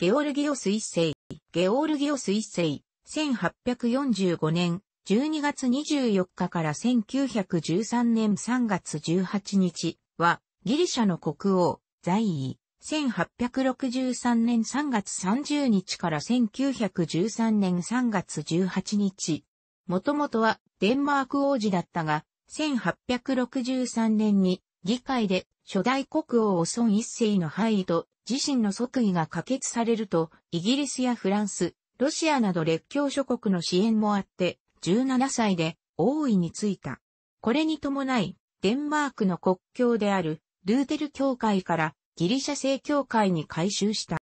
ゲオルギオス一世、ゲオルギオス一世、1845年12月24日から1913年3月18日は、ギリシャの国王、在位、1863年3月30日から1913年3月18日。もともとはデンマーク王子だったが、1863年に議会で初代国王オソン一世の範囲と自身の即位が可決されると、イギリスやフランス、ロシアなど列強諸国の支援もあって、17歳で王位についた。これに伴い、デンマークの国境であるルーテル教会からギリシャ正教会に改修した。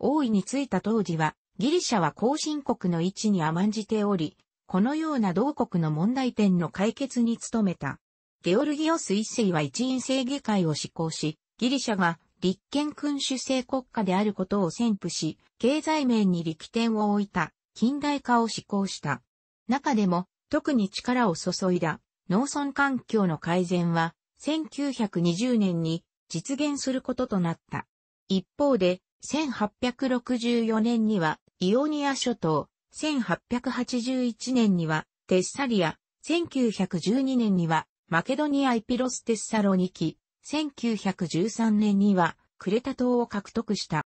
王位についた当時は、ギリシャは後進国の位置に甘んじており、このような同国の問題点の解決に努めた。ゲオルギオス一世は一員正議会を施行し、ギリシャが立憲君主制国家であることを宣布し、経済面に力点を置いた近代化を施行した。中でも、特に力を注いだ農村環境の改善は、1920年に実現することとなった。一方で、1864年には、イオニア諸島、1881年には、テッサリア、1912年には、マケドニア・イピロス・テッサロニキ、1913年にはクレタ島を獲得した。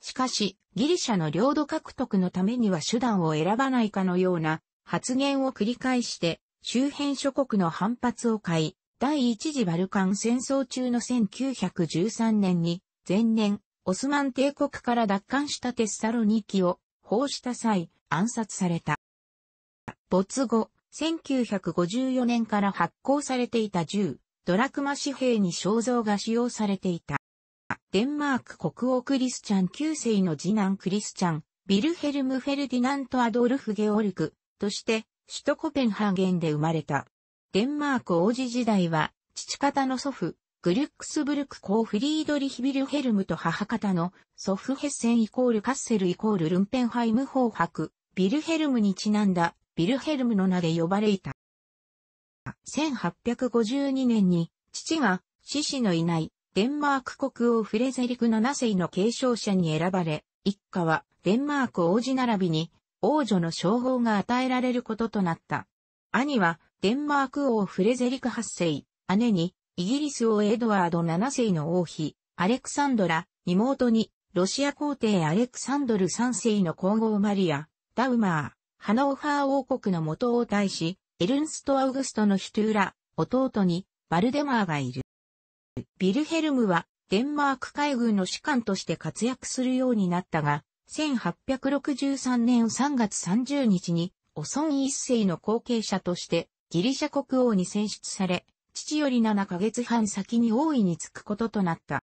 しかし、ギリシャの領土獲得のためには手段を選ばないかのような発言を繰り返して周辺諸国の反発を買い、第一次バルカン戦争中の1913年に前年、オスマン帝国から奪還したテッサロニキを放した際暗殺された。没後、1954年から発行されていた銃、ドラクマ紙幣に肖像が使用されていた。デンマーク国王クリスチャン9世の次男クリスチャン、ビルヘルム・フェルディナント・アドルフ・ゲオルクとして首都コペンハーゲンで生まれた。デンマーク王子時代は父方の祖父、グルックスブルク公フリードリヒビルヘルムと母方の祖父ヘッセンイコールカッセルイコールルンペンハイム法伯、ビルヘルムにちなんだビルヘルムの名で呼ばれいた。1852年に、父が、獅子のいない、デンマーク国王フレゼリク7世の継承者に選ばれ、一家は、デンマーク王子並びに、王女の称号が与えられることとなった。兄は、デンマーク王フレゼリク8世、姉に、イギリス王エドワード7世の王妃、アレクサンドラ、妹に、ロシア皇帝アレクサンドル3世の皇后マリア、ダウマー、ハノーファー王国の元王大使、エルンスト・アウグストのヒトゥーラ、弟に、バルデマーがいる。ビルヘルムは、デンマーク海軍の士官として活躍するようになったが、1863年3月30日に、オソン一世の後継者として、ギリシャ国王に選出され、父より7ヶ月半先に王位に就くこととなった。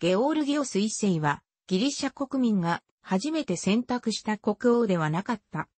ゲオールギオス一世は、ギリシャ国民が初めて選択した国王ではなかった。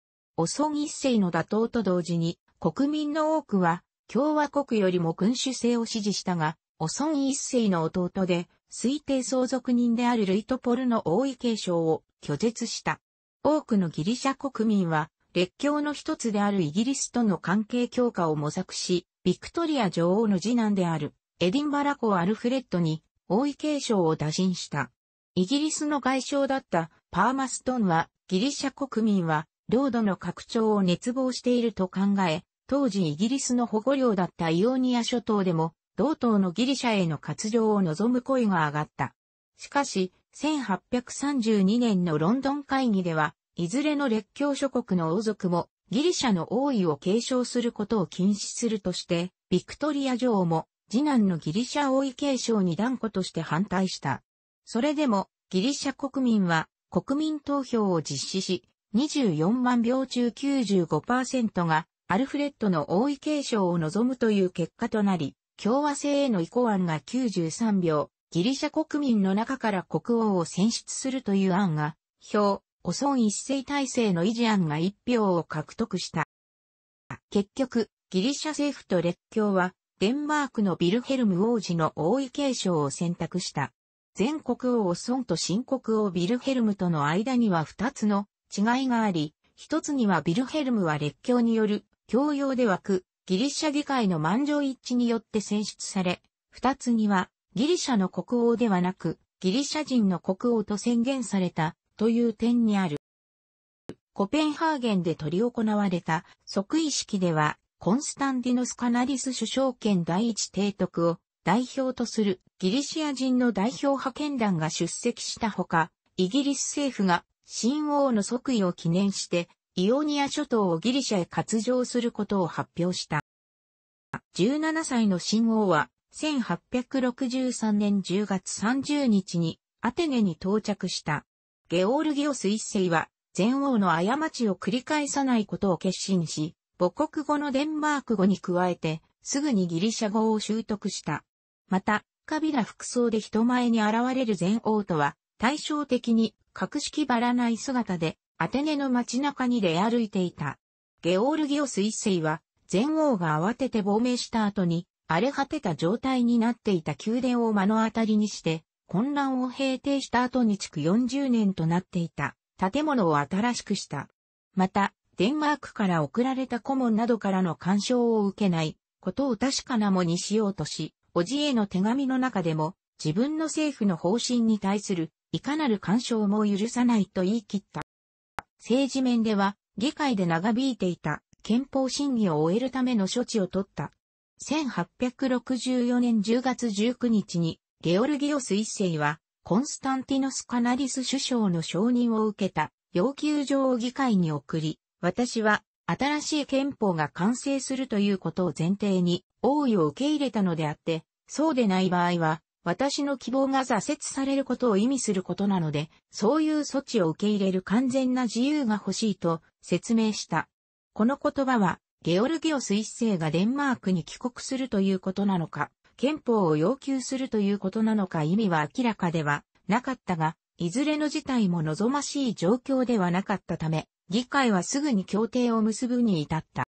お孫一世の打倒と同時に、国民の多くは、共和国よりも君主制を支持したが、お孫一世の弟で、推定相続人であるルイトポルの王位継承を拒絶した。多くのギリシャ国民は、列強の一つであるイギリスとの関係強化を模索し、ビクトリア女王の次男である、エディンバラ公アルフレッドに、王位継承を打診した。イギリスの外相だったパーマストンは、ギリシャ国民は、領土の拡張を熱望していると考え、当時イギリスの保護領だったイオニア諸島でも、同等のギリシャへの活譲を望む声が上がった。しかし、1832年のロンドン会議では、いずれの列強諸国の王族も、ギリシャの王位を継承することを禁止するとして、ビクトリア女王も、次男のギリシャ王位継承に断固として反対した。それでも、ギリシャ国民は、国民投票を実施し、24万票中95%がアルフレッドの王位継承を望むという結果となり、共和制への移行案が93票、ギリシャ国民の中から国王を選出するという案が、票、オソン一世体制の維持案が1票を獲得した。結局、ギリシャ政府と列強は、デンマークのビルヘルム王子の王位継承を選択した。全国王オソンと新国王ビルヘルムとの間には2つの違いがあり、一つにはビルヘルムは列強による教養で枠、ギリシャ議会の満場一致によって選出され、二つにはギリシャの国王ではなく、ギリシャ人の国王と宣言されたという点にある。コペンハーゲンで取り行われた即位式では、コンスタンディノス・カナリス首相権第一提督を代表とするギリシア人の代表派遣団が出席したほか、イギリス政府が新王の即位を記念して、イオニア諸島をギリシャへ割譲することを発表した。17歳の新王は、1863年10月30日にアテネに到着した。ゲオールギオス一世は、前王の過ちを繰り返さないことを決心し、母国語のデンマーク語に加えて、すぐにギリシャ語を習得した。また、カビラ服装で人前に現れる前王とは、対照的に格式ばらない姿でアテネの街中に出歩いていた。ゲオールギオス一世は前王が慌てて亡命した後に荒れ果てた状態になっていた宮殿を目の当たりにして混乱を平定した後に築40年となっていた建物を新しくした。また、デンマークから送られた顧問などからの干渉を受けないことを確かなもにしようとし、おじへの手紙の中でも自分の政府の方針に対するいかなる干渉も許さないと言い切った。政治面では、議会で長引いていた憲法審議を終えるための処置を取った。1864年10月19日に、ゲオルギオス一世は、コンスタンティノス・カナリス首相の承認を受けた要求状を議会に送り、私は新しい憲法が完成するということを前提に、王位を受け入れたのであって、そうでない場合は、私の希望が挫折されることを意味することなので、そういう措置を受け入れる完全な自由が欲しいと説明した。この言葉は、ゲオルギオス一世がデンマークに帰国するということなのか、憲法を要求するということなのか意味は明らかではなかったが、いずれの事態も望ましい状況ではなかったため、議会はすぐに協定を結ぶに至った。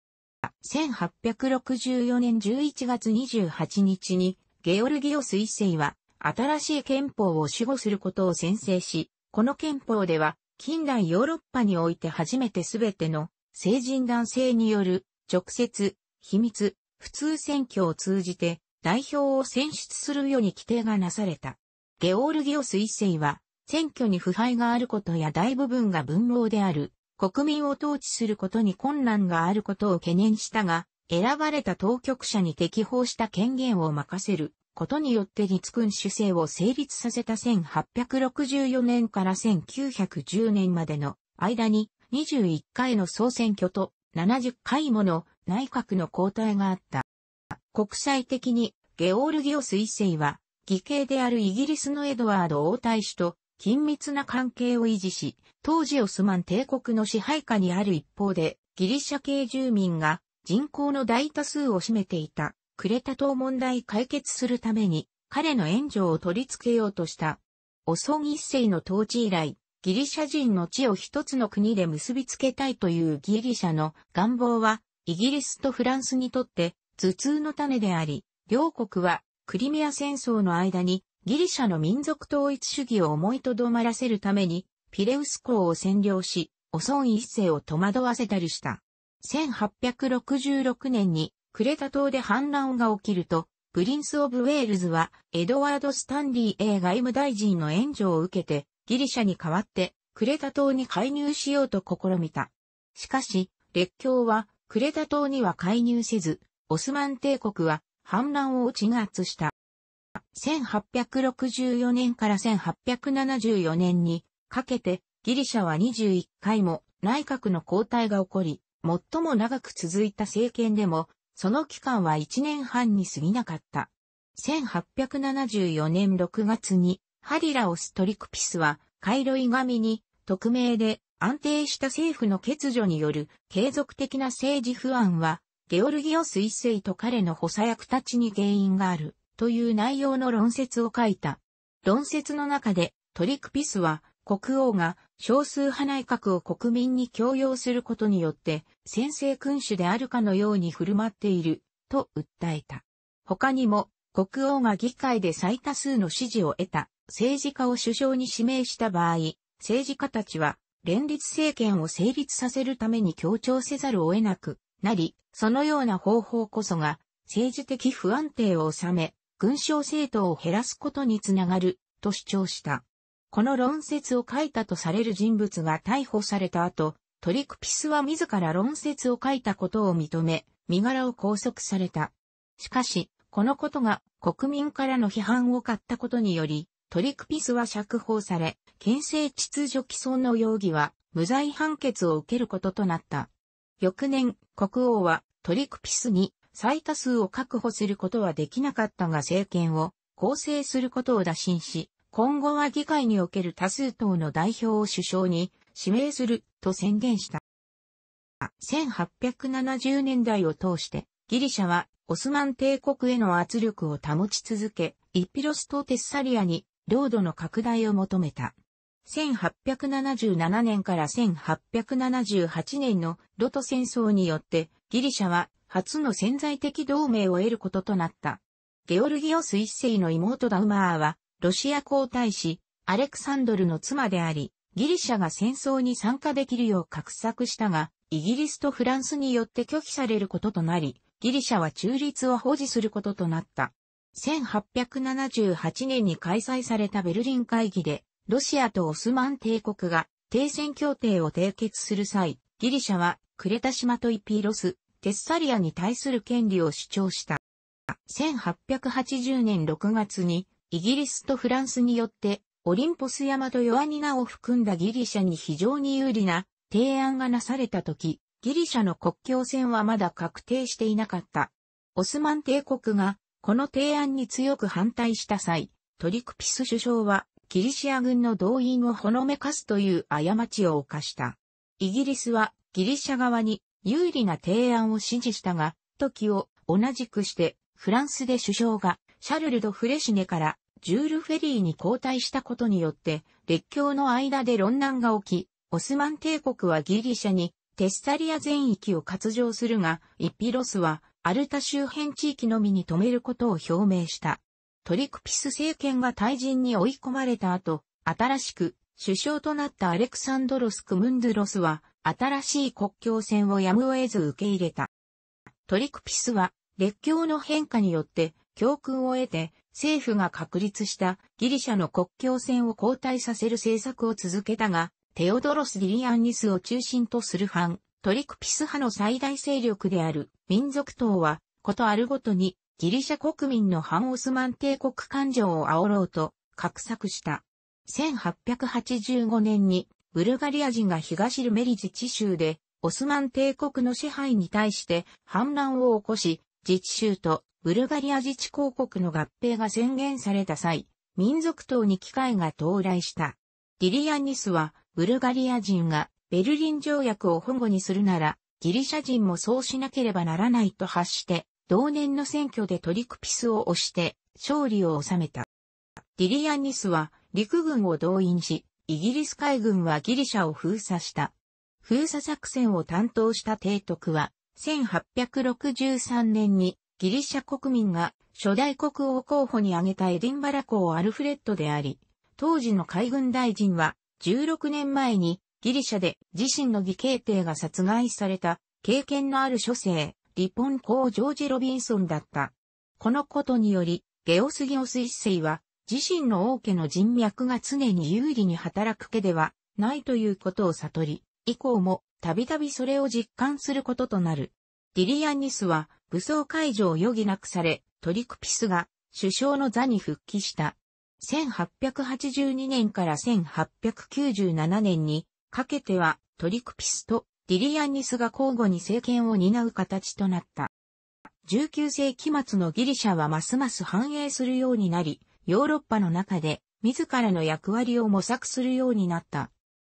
1864年11月28日にゲオルギオス一世は、新しい憲法を守護することを宣誓し、この憲法では、近代ヨーロッパにおいて初めてすべての成人男性による直接、秘密、普通選挙を通じて代表を選出するように規定がなされた。ゲオルギオス一世は、選挙に腐敗があることや大部分が文盲である、国民を統治することに困難があることを懸念したが、選ばれた当局者に適法した権限を任せることによって立君主制を成立させた1864年から1910年までの間に21回の総選挙と70回もの内閣の交代があった。国際的にゲオールギオス一世は、義兄であるイギリスのエドワード王太子と緊密な関係を維持し、当時オスマン帝国の支配下にある一方で、ギリシャ系住民が人口の大多数を占めていた、クレタ島問題解決するために、彼の援助を取り付けようとした。オソン一世の統治以来、ギリシャ人の地を一つの国で結びつけたいというギリシャの願望は、イギリスとフランスにとって頭痛の種であり、両国はクリミア戦争の間にギリシャの民族統一主義を思いとどまらせるために、ピレウス港を占領し、オソン一世を戸惑わせたりした。1866年にクレタ島で反乱が起きると、プリンス・オブ・ウェールズはエドワード・スタンリー A 外務大臣の援助を受けてギリシャに代わってクレタ島に介入しようと試みた。しかし、列強はクレタ島には介入せず、オスマン帝国は反乱を鎮圧した。1864年から1874年にかけてギリシャは21回も内閣の交代が起こり、最も長く続いた政権でも、その期間は1年半に過ぎなかった。1874年6月に、ハリラオストリクピスは、カイロイミに、匿名で安定した政府の欠如による継続的な政治不安は、ゲオルギオス一世と彼の補佐役たちに原因がある、という内容の論説を書いた。論説の中で、トリクピスは、国王が少数派内閣を国民に強要することによって先制君主であるかのように振る舞っていると訴えた。他にも国王が議会で最多数の支持を得た政治家を首相に指名した場合、政治家たちは連立政権を成立させるために協調せざるを得なくなり、そのような方法こそが政治的不安定を収め、軍将政党を減らすことにつながると主張した。この論説を書いたとされる人物が逮捕された後、トリクピスは自ら論説を書いたことを認め、身柄を拘束された。しかし、このことが国民からの批判を買ったことにより、トリクピスは釈放され、憲政秩序毀損の容疑は無罪判決を受けることとなった。翌年、国王はトリクピスに最多数を確保することはできなかったが政権を構成することを打診し、今後は議会における多数党の代表を首相に指名すると宣言した。1870年代を通してギリシャはオスマン帝国への圧力を保ち続け、イピロスとテッサリアに領土の拡大を求めた。1877年から1878年のロト戦争によってギリシャは初の潜在的同盟を得ることとなった。ゲオルギオス一世の妹ダウマーはロシア皇太子、アレクサンドルの妻であり、ギリシャが戦争に参加できるよう画策したが、イギリスとフランスによって拒否されることとなり、ギリシャは中立を保持することとなった。1878年に開催されたベルリン会議で、ロシアとオスマン帝国が停戦協定を締結する際、ギリシャはクレタ島とイピーロス、テッサリアに対する権利を主張した。1880年6月にイギリスとフランスによって、オリンポス山とヨアニナを含んだギリシャに非常に有利な提案がなされた時、ギリシャの国境線はまだ確定していなかった。オスマン帝国がこの提案に強く反対した際、トリクピス首相はギリシア軍の動員をほのめかすという過ちを犯した。イギリスはギリシャ側に有利な提案を支持したが、時を同じくしてフランスで首相がシャルル・ド・フレシネからジュール・フェリーに交代したことによって、列強の間で論難が起き、オスマン帝国はギリシャにテッサリア全域を割譲するが、イッピロスはアルタ周辺地域のみに止めることを表明した。トリクピス政権が退陣に追い込まれた後、新しく首相となったアレクサンドロス・クムンドゥロスは、新しい国境線をやむを得ず受け入れた。トリクピスは、列強の変化によって、教訓を得て、政府が確立したギリシャの国境線を後退させる政策を続けたが、テオドロス・ディリアンニスを中心とする反トリクピス派の最大勢力である民族党は、ことあるごとにギリシャ国民の反オスマン帝国感情を煽ろうと、画策した。1885年に、ブルガリア人が東ルメリジチ州で、オスマン帝国の支配に対して反乱を起こし、自治州とブルガリア自治公国の合併が宣言された際、民族党に機会が到来した。ディリアンニスは、ブルガリア人がベルリン条約を保護にするなら、ギリシャ人もそうしなければならないと発して、同年の選挙でトリクピスを押して、勝利を収めた。ディリアンニスは、陸軍を動員し、イギリス海軍はギリシャを封鎖した。封鎖作戦を担当した提督は、1863年にギリシャ国民が初代国王候補に挙げたエディンバラ公アルフレッドであり、当時の海軍大臣は16年前にギリシャで自身の義兄弟が殺害された経験のある諸生、リポン公ジョージ・ロビンソンだった。このことにより、ゲオスギオス一世は自身の王家の人脈が常に有利に働く家ではないということを悟り、以降もたびたびそれを実感することとなる。ディリアニスは武装解除を余儀なくされ、トリクピスが首相の座に復帰した。1882年から1897年にかけてはトリクピスとディリアンニスが交互に政権を担う形となった。19世紀末のギリシャはますます繁栄するようになり、ヨーロッパの中で自らの役割を模索するようになった。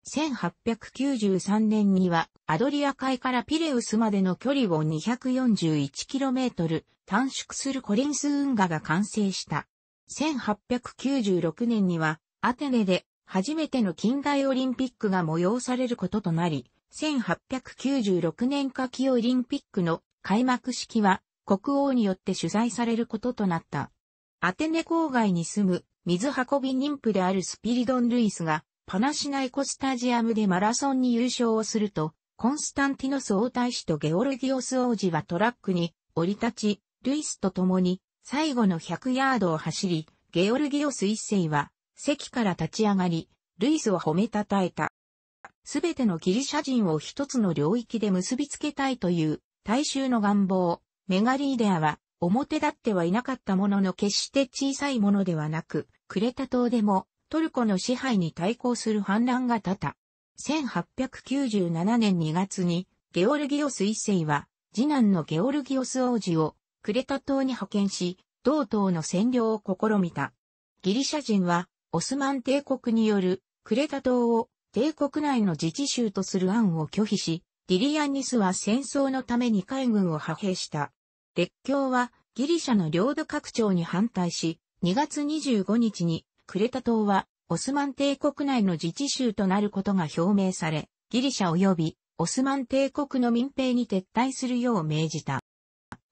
1893年にはアドリア海からピレウスまでの距離を 241km 短縮するコリンス運河が完成した。1896年にはアテネで初めての近代オリンピックが催されることとなり、1896年夏季オリンピックの開幕式は国王によって取材されることとなった。アテネ郊外に住む水運び妊婦であるスピリドン・ルイスがパナシナイコスタジアムでマラソンに優勝をすると、コンスタンティノス王太子とゲオルギオス王子はトラックに降り立ち、ルイスと共に最後の100ヤードを走り、ゲオルギオス一世は席から立ち上がり、ルイスを褒めたたえた。すべてのギリシャ人を一つの領域で結びつけたいという大衆の願望、メガリーデアは表立ってはいなかったものの決して小さいものではなく、クレタ島でもトルコの支配に対抗する反乱が多た。1897年2月に、ゲオルギオス一世は、次男のゲオルギオス王子を、クレタ島に派遣し、同島の占領を試みた。ギリシャ人は、オスマン帝国による、クレタ島を、帝国内の自治州とする案を拒否し、ディリアニスは戦争のために海軍を派兵した。列強はギリシャの領土拡張に反対し、2月25日にクレタ島はオスマン帝国内の自治州となることが表明され、ギリシャ及びオスマン帝国の民兵に撤退するよう命じた。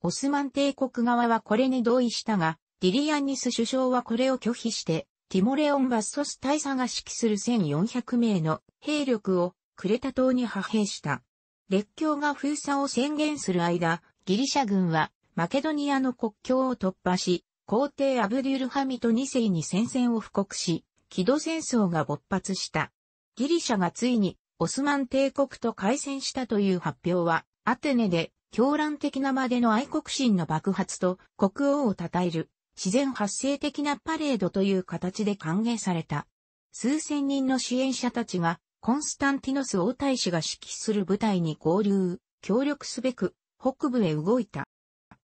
オスマン帝国側はこれに同意したが、ディリアニス首相はこれを拒否して、ティモレオン・バッソス大佐が指揮する1400名の兵力をクレタ島に派兵した。列強が封鎖を宣言する間、ギリシャ軍はマケドニアの国境を突破し、皇帝アブデュルハミト2世に戦線を布告し、木戸戦争が勃発した。ギリシャがついにオスマン帝国と開戦したという発表は、アテネで狂乱的なまでの愛国心の爆発と国王を称える自然発生的なパレードという形で歓迎された。数千人の支援者たちがコンスタンティノス王太子が指揮する部隊に合流、協力すべく北部へ動いた。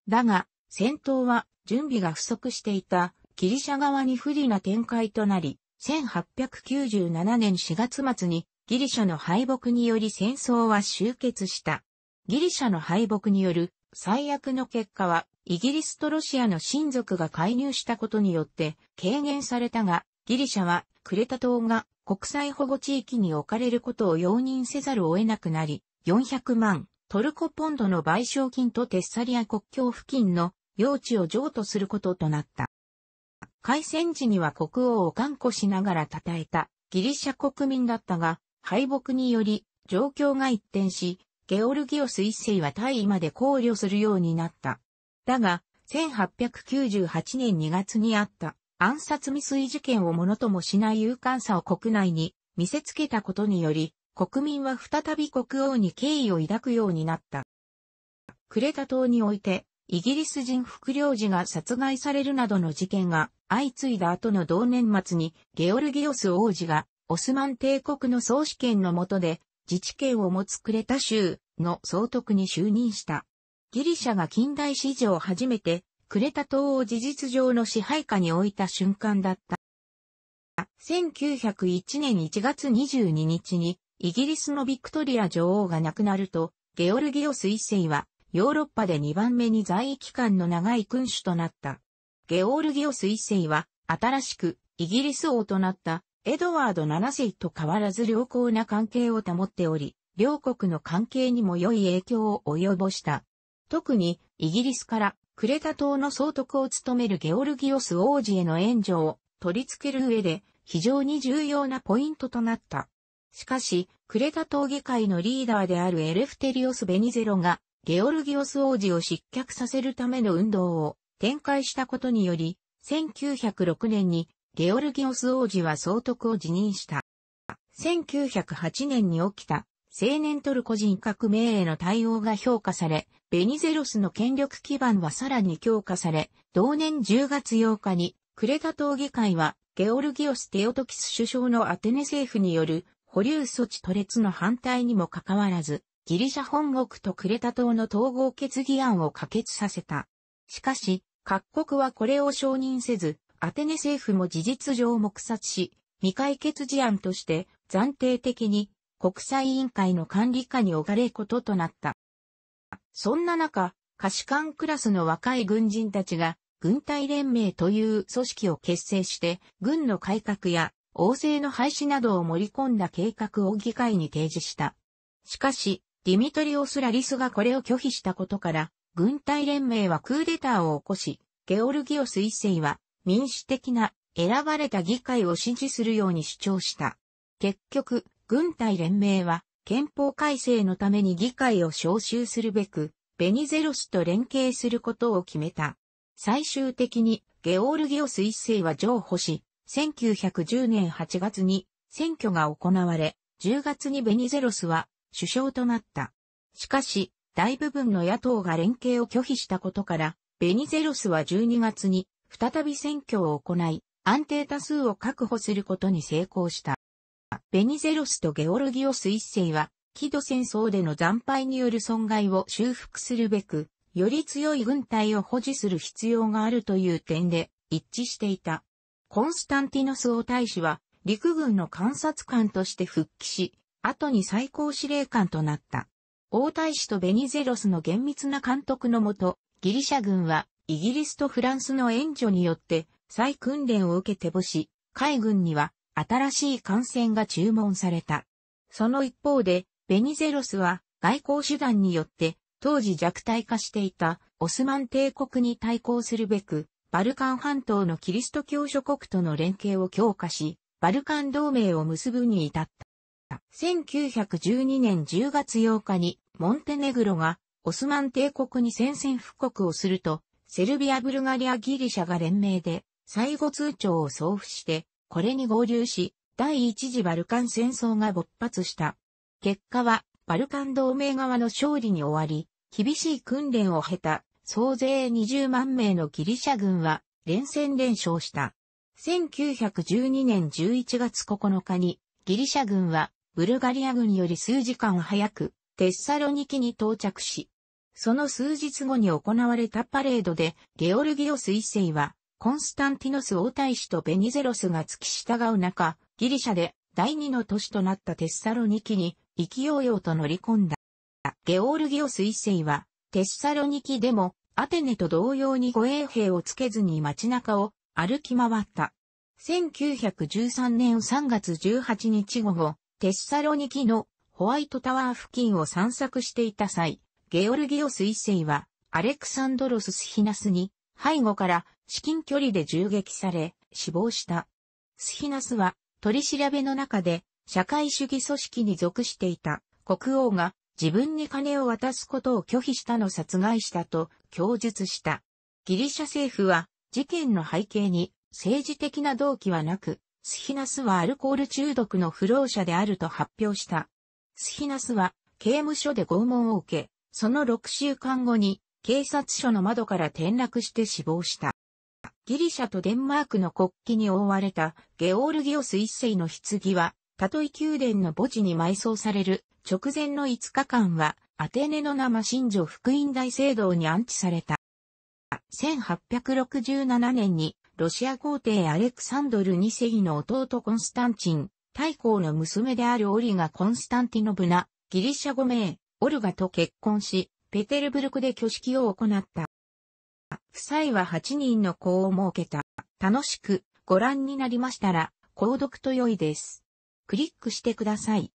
だが、戦闘は準備が不足していたギリシャ側に不利な展開となり、1897年4月末にギリシャの敗北により戦争は終結した。ギリシャの敗北による最悪の結果は、イギリスとロシアの親族が介入したことによって軽減されたが、ギリシャはクレタ島が国際保護地域に置かれることを容認せざるを得なくなり、400万トルコポンドの賠償金とテッサリア国境付近の領地を譲渡することとなった。開戦時には国王を頑固しながら称えたギリシャ国民だったが、敗北により状況が一転し、ゲオルギオス一世は大尉まで考慮するようになった。だが、1898年2月にあった暗殺未遂事件をものともしない勇敢さを国内に見せつけたことにより、国民は再び国王に敬意を抱くようになった。クレタ島において、イギリス人副領事が殺害されるなどの事件が相次いだ後の同年末にゲオルギオス王子がオスマン帝国の総主権の下で自治権を持つクレタ州の総督に就任した。ギリシャが近代史上初めてクレタ島を事実上の支配下に置いた瞬間だった。1901年1月22日にイギリスのビクトリア女王が亡くなると、ゲオルギオス一世はヨーロッパで2番目に在位期間の長い君主となった。ゲオールギオス一世は、新しく、イギリス王となった、エドワード7世と変わらず良好な関係を保っており、両国の関係にも良い影響を及ぼした。特に、イギリスから、クレタ島の総督を務めるゲオルギオス王子への援助を取り付ける上で、非常に重要なポイントとなった。しかし、クレタ島議会のリーダーであるエレフテリオス・ベニゼロがゲオルギオス王子を失脚させるための運動を展開したことにより、1906年にゲオルギオス王子は総督を辞任した。1908年に起きた青年トルコ人革命への対応が評価され、ベニゼロスの権力基盤はさらに強化され、同年10月8日にクレタ党議会はゲオルギオス・テオトキス首相のアテネ政府による保留措置取列の反対にもかかわらず、ギリシャ本国とクレタ島の統合決議案を可決させた。しかし、各国はこれを承認せず、アテネ政府も事実上黙殺し、未解決事案として暫定的に国際委員会の管理下に置かれることとなった。そんな中、可視官クラスの若い軍人たちが軍隊連盟という組織を結成して軍の改革や王政の廃止などを盛り込んだ計画を議会に提示した。しかし、ディミトリオス・ラリスがこれを拒否したことから、軍隊連盟はクーデターを起こし、ゲオルギオス一世は民主的な選ばれた議会を支持するように主張した。結局、軍隊連盟は憲法改正のために議会を招集するべく、ベニゼロスと連携することを決めた。最終的に、ゲオルギオス一世は譲歩し、1910年8月に選挙が行われ、10月にベニゼロスは首相となった。しかし、大部分の野党が連携を拒否したことから、ベニゼロスは12月に再び選挙を行い、安定多数を確保することに成功した。ベニゼロスとゲオルギオス一世は、キド戦争での惨敗による損害を修復するべく、より強い軍隊を保持する必要があるという点で一致していた。コンスタンティノス王大使は陸軍の監察官として復帰し、後に最高司令官となった。王太子とベニゼロスの厳密な監督のもと、ギリシャ軍はイギリスとフランスの援助によって再訓練を受けて母子、海軍には新しい艦船が注文された。その一方で、ベニゼロスは外交手段によって当時弱体化していたオスマン帝国に対抗するべく、バルカン半島のキリスト教諸国との連携を強化し、バルカン同盟を結ぶに至った。1912年10月8日に、モンテネグロが、オスマン帝国に宣戦布告をすると、セルビア・ブルガリア・ギリシャが連名で、最後通帳を送付して、これに合流し、第一次バルカン戦争が勃発した。結果は、バルカン同盟側の勝利に終わり、厳しい訓練を経た、総勢20万名のギリシャ軍は、連戦連勝した。1912年11月9日に、ギリシャ軍は、ブルガリア軍より数時間早く、テッサロニキに到着し、その数日後に行われたパレードで、ゲオルギオス一世は、コンスタンティノス王太子とベニゼロスが付き従う中、ギリシャで第二の都市となったテッサロニキに、勢いようと乗り込んだ。ゲオルギオス一世は、テッサロニキでも、アテネと同様に護衛兵をつけずに街中を歩き回った。1913年3月18日午後、テッサロニキのホワイトタワー付近を散策していた際、ゲオルギオス一世はアレクサンドロス・スヒナスに背後から至近距離で銃撃され死亡した。スヒナスは取り調べの中で社会主義組織に属していた国王が自分に金を渡すことを拒否したの殺害したと供述した。ギリシャ政府は事件の背景に政治的な動機はなく、スヒナスはアルコール中毒の不老者であると発表した。スヒナスは刑務所で拷問を受け、その6週間後に警察署の窓から転落して死亡した。ギリシャとデンマークの国旗に覆われたゲオールギオス一世の棺は、たとえ宮殿の墓地に埋葬される直前の5日間は、アテネの生神女福音大聖堂に安置された。1867年にロシア皇帝アレクサンドル2世の弟コンスタンチン、太閤の娘であるオリガ・コンスタンティノブナ、ギリシャ語名、オルガと結婚し、ペテルブルクで挙式を行った。夫妻は8人の子を設けた。楽しくご覧になりましたら、購読と良いです。クリックしてください。